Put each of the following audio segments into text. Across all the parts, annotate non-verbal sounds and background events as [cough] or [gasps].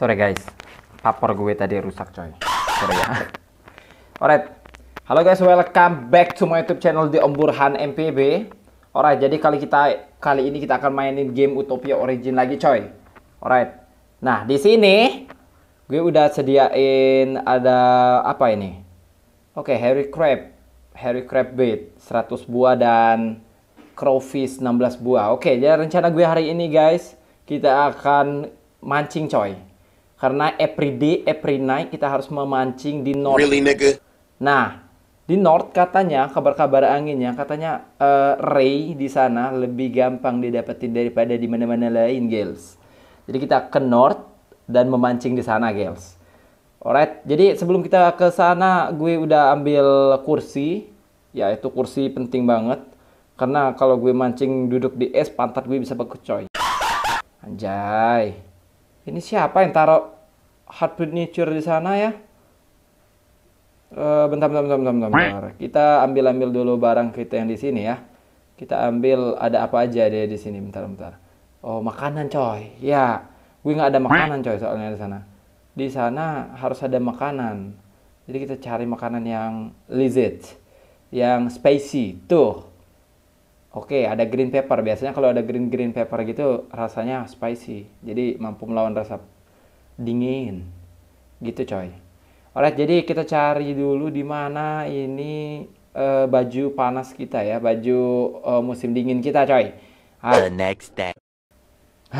Sorry guys, papor gue tadi rusak coy. Sorry ya. Alright, halo guys, welcome back to my YouTube channel di Om Burhan MPB. Alright, jadi kali kita kali ini kita akan mainin game Utopia Origin lagi coy. Alright, nah di sini gue udah sediain ada apa ini? Oke, okay, Harry Crab, Harry Crab bait 100 buah dan crowfish 16 buah. Oke, okay, jadi rencana gue hari ini guys, kita akan mancing coy. Karena every day, every night kita harus memancing di North. Really, nigga? Nah, di North katanya kabar-kabar anginnya katanya uh, Ray di sana lebih gampang didapetin daripada di mana-mana lain, girls. Jadi kita ke North dan memancing di sana, girls. Alright, jadi sebelum kita ke sana, gue udah ambil kursi, Ya itu kursi penting banget karena kalau gue mancing duduk di es pantat gue bisa beku coy anjay ini siapa yang taruh hard Nature di sana ya. Uh, bentar, bentar, bentar, bentar, bentar. Kita ambil-ambil dulu barang kita yang di sini ya. Kita ambil ada apa aja deh di sini. Bentar, bentar. Oh, makanan coy. Ya, gue nggak ada makanan coy soalnya di sana. Di sana harus ada makanan. Jadi kita cari makanan yang lezat, yang spicy. Tuh. Oke, ada green pepper. Biasanya kalau ada green green pepper gitu rasanya spicy. Jadi mampu melawan rasa dingin gitu coy oleh jadi kita cari dulu di mana ini uh, baju panas kita ya baju uh, musim dingin kita coy ah. the next step. [sighs]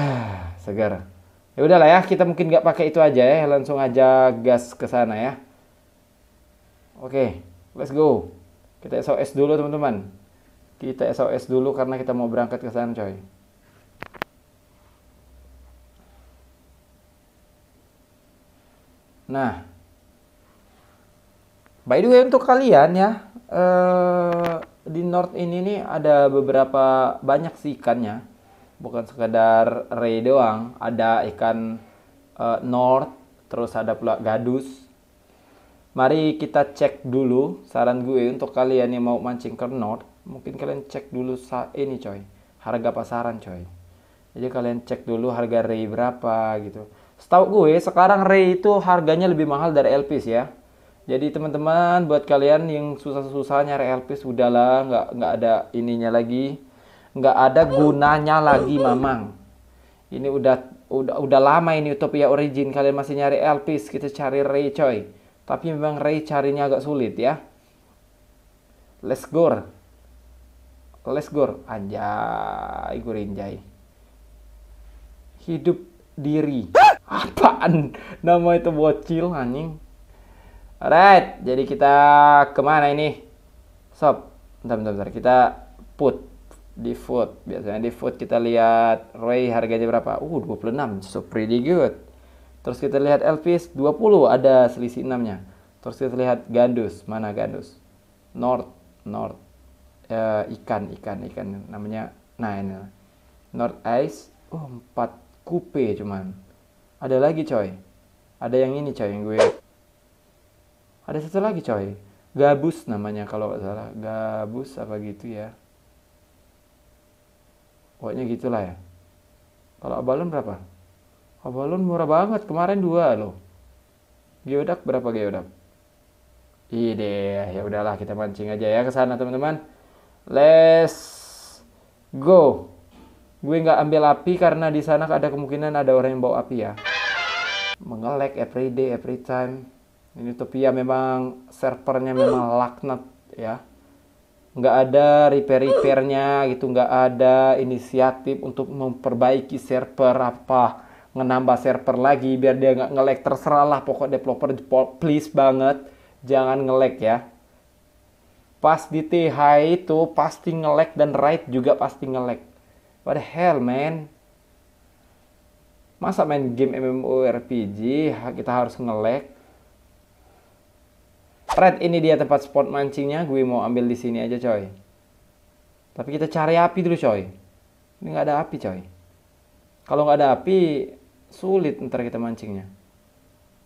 segar ya udahlah ya kita mungkin nggak pakai itu aja ya langsung aja gas ke sana ya oke okay, let's go kita SOS dulu teman-teman kita SOS dulu karena kita mau berangkat ke sana coy Nah, by the way untuk kalian ya, eh, di North ini nih ada beberapa banyak sih ikannya. Bukan sekedar ray doang, ada ikan eh, North, terus ada pula gadus. Mari kita cek dulu saran gue untuk kalian yang mau mancing ke North. Mungkin kalian cek dulu saat ini coy, harga pasaran coy. Jadi kalian cek dulu harga ray berapa gitu Setahu gue sekarang Ray itu harganya lebih mahal dari Elpis ya. Jadi teman-teman buat kalian yang susah-susah nyari Elpis udahlah nggak nggak ada ininya lagi, nggak ada gunanya lagi mamang. Ini udah udah udah lama ini Utopia Origin kalian masih nyari Elpis kita cari Ray coy. Tapi memang Ray carinya agak sulit ya. Let's go. Let's go. Anjay, gurinjay, Hidup diri apaan nama itu bocil anjing alright jadi kita kemana ini sob bentar bentar, bentar. kita put di food biasanya di food kita lihat Ray harganya berapa uh 26 so pretty good terus kita lihat Elvis 20 ada selisih 6 nya terus kita lihat Gandus mana Gandus North North uh, ikan ikan ikan namanya nah ini North Ice oh 4 coupe cuman ada lagi coy. Ada yang ini coy yang gue. Ada satu lagi coy. Gabus namanya kalau nggak salah. Gabus apa gitu ya. Pokoknya gitulah ya. Kalau abalon berapa? Abalon murah banget. Kemarin dua loh. Geodak berapa geodak? Ide, ya udahlah kita mancing aja ya ke sana teman-teman. Let's go. Gue nggak ambil api karena di sana ada kemungkinan ada orang yang bawa api ya mengelek every day, every time. Ini Utopia memang servernya memang [gasps] laknat ya. Nggak ada repair-repairnya gitu, nggak ada inisiatif untuk memperbaiki server apa, menambah server lagi biar dia nggak ngelek terserah lah pokok developer please banget jangan ngelek ya. Pas di TH itu pasti ngelek dan write juga pasti ngelek. What the hell man? Masa main game MMORPG kita harus ngelek? Red, ini dia tempat spot mancingnya. Gue mau ambil di sini aja, coy. Tapi kita cari api dulu, coy. Ini nggak ada api, coy. Kalau nggak ada api, sulit ntar kita mancingnya.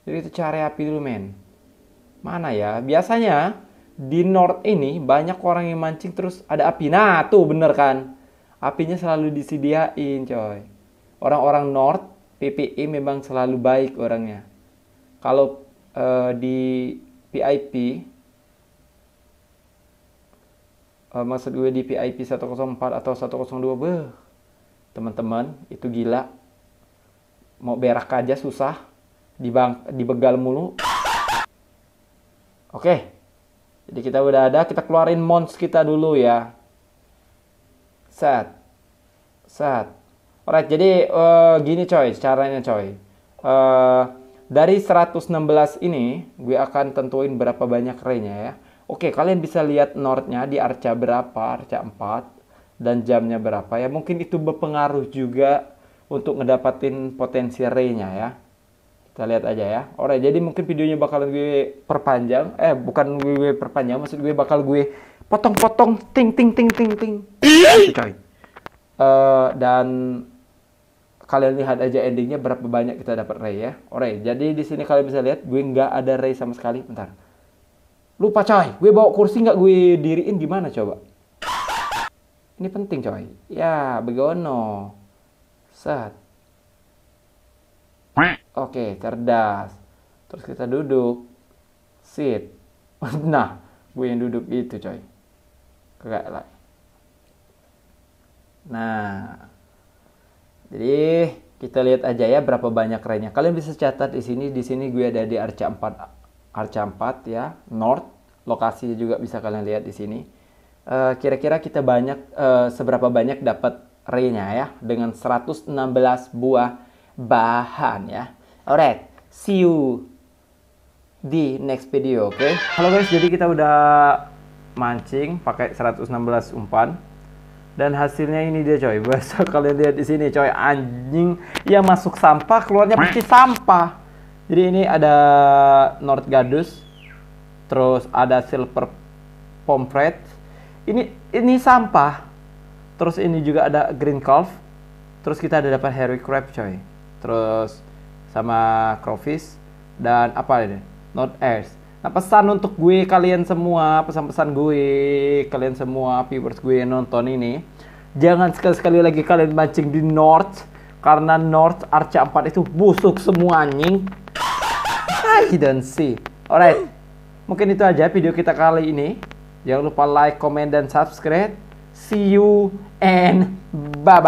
Jadi kita cari api dulu, men. Mana ya? Biasanya di North ini banyak orang yang mancing terus ada api. Nah, tuh bener kan? Apinya selalu disediain, coy. Orang-orang North PPI memang selalu baik orangnya. Kalau uh, di PIP, uh, eh, maksud gue di PIP 104 atau 102, teman-teman itu gila. Mau berak aja susah, dibang dibegal mulu. Oke, okay. jadi kita udah ada, kita keluarin mons kita dulu ya. Set, set, Alright, jadi uh, gini coy, caranya coy. Uh, dari 116 ini, gue akan tentuin berapa banyak raynya ya. Oke, kalian bisa lihat nordnya di arca berapa, arca 4, dan jamnya berapa ya. Mungkin itu berpengaruh juga untuk ngedapatin potensi raynya ya. Kita lihat aja ya. Oke jadi mungkin videonya bakal gue perpanjang. Eh, bukan gue perpanjang, maksud gue bakal gue potong-potong, ting ting ting ting ting. Uh, dan kalian lihat aja endingnya berapa banyak kita dapat Ray ya. Oke, jadi di sini kalian bisa lihat gue nggak ada Ray sama sekali. Bentar. Lupa coy, gue bawa kursi nggak gue diriin gimana coba? Ini penting coy. Ya, begono. Set. Oke, cerdas. Terus kita duduk. Sit. [laughs] Nah, gue yang duduk itu coy. Kagak lah. Nah, jadi kita lihat aja ya berapa banyak rainnya. Kalian bisa catat di sini. Di sini gue ada di arca 4 arca 4 ya, north. Lokasi juga bisa kalian lihat di sini. Eh, kira-kira uh, kita banyak uh, seberapa banyak dapat raynya ya dengan 116 buah bahan ya. Alright, see you di next video, oke? Okay? Halo guys, jadi kita udah mancing pakai 116 umpan dan hasilnya ini dia coy [laughs] bisa kalian lihat di sini coy anjing yang masuk sampah keluarnya pasti sampah jadi ini ada North Gadus terus ada Silver Pomfret ini ini sampah terus ini juga ada Green Calf terus kita ada dapat Harry Crab coy terus sama crawfish dan apa ini North Airs Nah, pesan untuk gue kalian semua, pesan-pesan gue, kalian semua viewers gue yang nonton ini, jangan sekali-sekali lagi kalian mancing di North karena North Arca 4 itu busuk semua anjing. I don't see. Alright. Mungkin itu aja video kita kali ini. Jangan lupa like, comment dan subscribe. See you and bye bye.